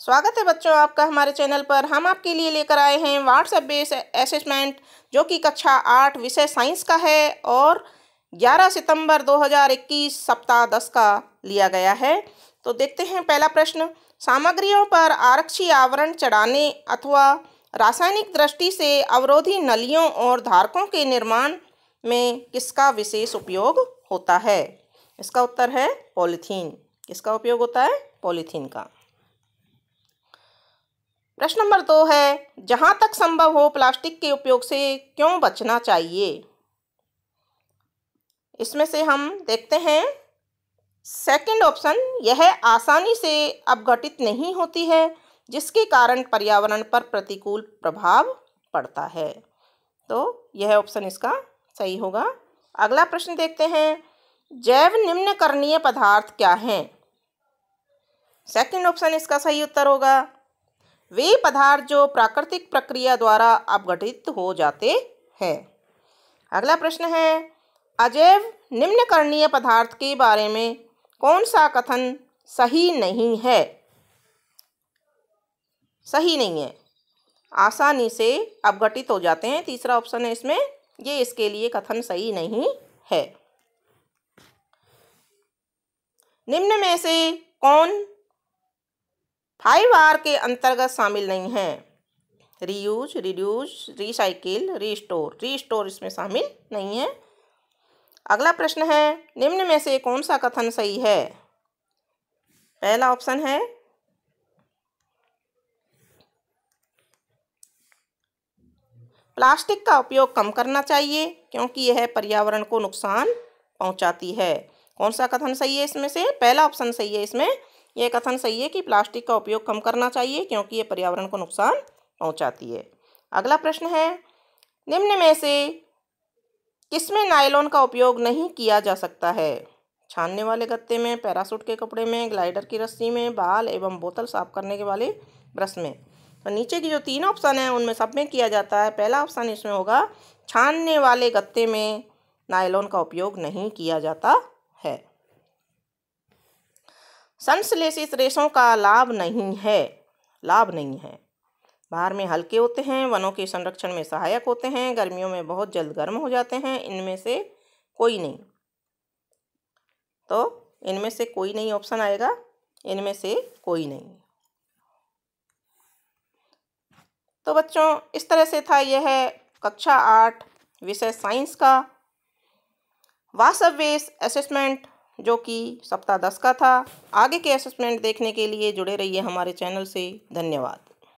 स्वागत है बच्चों आपका हमारे चैनल पर हम आपके लिए लेकर आए हैं व्हाट्सएप बेस असेसमेंट जो कि कक्षा आठ विषय साइंस का है और 11 सितंबर 2021 सप्ताह दस का लिया गया है तो देखते हैं पहला प्रश्न सामग्रियों पर आरक्षी आवरण चढ़ाने अथवा रासायनिक दृष्टि से अवरोधी नलियों और धारकों के निर्माण में किसका विशेष उपयोग होता है इसका उत्तर है पॉलीथीन किसका उपयोग होता है पॉलीथीन का प्रश्न नंबर दो है जहाँ तक संभव हो प्लास्टिक के उपयोग से क्यों बचना चाहिए इसमें से हम देखते हैं सेकंड ऑप्शन यह आसानी से अपघटित नहीं होती है जिसके कारण पर्यावरण पर प्रतिकूल प्रभाव पड़ता है तो यह ऑप्शन इसका सही होगा अगला प्रश्न देखते हैं जैव निम्नकरणीय पदार्थ क्या हैं सेकंड ऑप्शन इसका सही उत्तर होगा वे पदार्थ जो प्राकृतिक प्रक्रिया द्वारा अपघटित हो जाते हैं अगला प्रश्न है अजैव निम्नकरणीय पदार्थ के बारे में कौन सा कथन सही नहीं है सही नहीं है आसानी से अपघटित हो जाते हैं तीसरा ऑप्शन है इसमें ये इसके लिए कथन सही नहीं है निम्न में से कौन फाइव आर के अंतर्गत शामिल नहीं है reuse reduce recycle restore restore इसमें शामिल नहीं है अगला प्रश्न है निम्न में से कौन सा कथन सही है पहला ऑप्शन है प्लास्टिक का उपयोग कम करना चाहिए क्योंकि यह पर्यावरण को नुकसान पहुंचाती है कौन सा कथन सही है इसमें से पहला ऑप्शन सही है इसमें ये कथन सही है कि प्लास्टिक का उपयोग कम करना चाहिए क्योंकि ये पर्यावरण को नुकसान पहुंचाती है अगला प्रश्न है निम्न में से किसमें नायलॉन का उपयोग नहीं किया जा सकता है छानने वाले गत्ते में पैरासूट के कपड़े में ग्लाइडर की रस्सी में बाल एवं बोतल साफ करने के वाले ब्रश में तो नीचे की जो तीन ऑप्शन हैं उनमें सब में किया जाता है पहला ऑप्शन इसमें होगा छानने वाले गत्ते में नायलॉन का उपयोग नहीं किया जाता संश्लेषित रेशों का लाभ नहीं है लाभ नहीं है बाहर में हल्के होते हैं वनों के संरक्षण में सहायक होते हैं गर्मियों में बहुत जल्द गर्म हो जाते हैं इनमें से कोई नहीं तो इनमें से कोई नहीं ऑप्शन आएगा इनमें से कोई नहीं तो बच्चों इस तरह से था यह है कक्षा आठ विषय साइंस का वास्तव असेसमेंट जो कि सप्ताह दस का था आगे के असेसमेंट देखने के लिए जुड़े रहिए हमारे चैनल से धन्यवाद